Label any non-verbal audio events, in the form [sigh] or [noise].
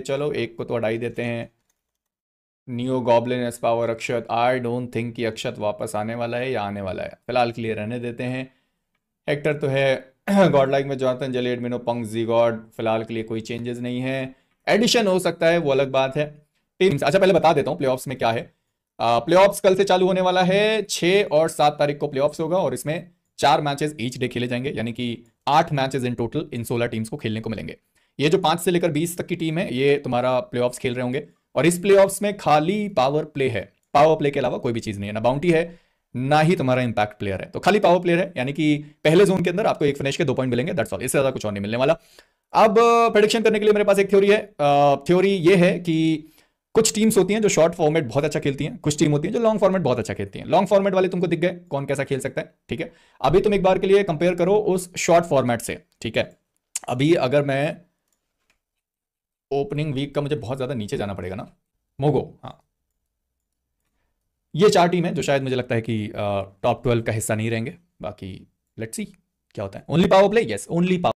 चलो एक को तो अढ़ाई देते हैं new goblin as power Akshat I don't think कि अक्षत वापस आने वाला है या आने वाला है फिलहाल के लिए रहने देते हैं एक्टर तो है गॉड [clears throat] लाइक में जॉनथन जलेड मिनो पंग जी गॉड फिलहाल के लिए कोई चेंजेस नहीं है एडिशन हो सकता है वो अलग बात है टीम्स अच्छा पहले बता देता हूँ प्ले में क्या है प्ले uh, कल से चालू होने वाला है छः और सात तारीख को प्ले होगा और इसमें चार मैचेस ईच डे खेले जाएंगे यानी कि आठ मैचेस इन टोटल इन सोलह टीम्स को खेलने को मिलेंगे ये जो पांच से लेकर बीस तक की टीम है ये तुम्हारा प्ले खेल रहे होंगे और इस प्ले में खाली पावर प्ले है पावर प्ले के अलावा कोई भी चीज़ नहीं है ना बाउंटी है ना ही तुम्हारा इंपैक्ट प्लेयर है तो खाली पावर प्लेयर है यानी कि पहले जोन के अंदर आपको एक फिनिश के दो पॉइंट मिलेंगे दैट्स ऑल इससे ज़्यादा कुछ और नहीं मिलने वाला अब प्रडिक्शन uh, करने के लिए मेरे पास एक थ्योरी है थ्योरी uh, ये है कि कुछ टीम्स होती हैं जो शॉर्ट फॉर्मेट बहुत अच्छा खेलती हैं कुछ टीम होती है जो लॉन्ग फॉर्मेट बहुत अच्छा खेलती है लॉन्ग फॉर्मेट वाले तुमको दिख गए कौन कैसा खेल सकता है ठीक है अभी तुम एक बार के लिए कंपेयर करो उस शॉर्ट फॉर्मेट से ठीक है अभी अगर मैं ओपनिंग वीक का मुझे बहुत ज़्यादा नीचे जाना पड़ेगा ना मोगो हाँ ये चार टीम है जो शायद मुझे लगता है कि टॉप ट्वेल्व का हिस्सा नहीं रहेंगे बाकी लेट्स सी क्या होता है only power play yes only power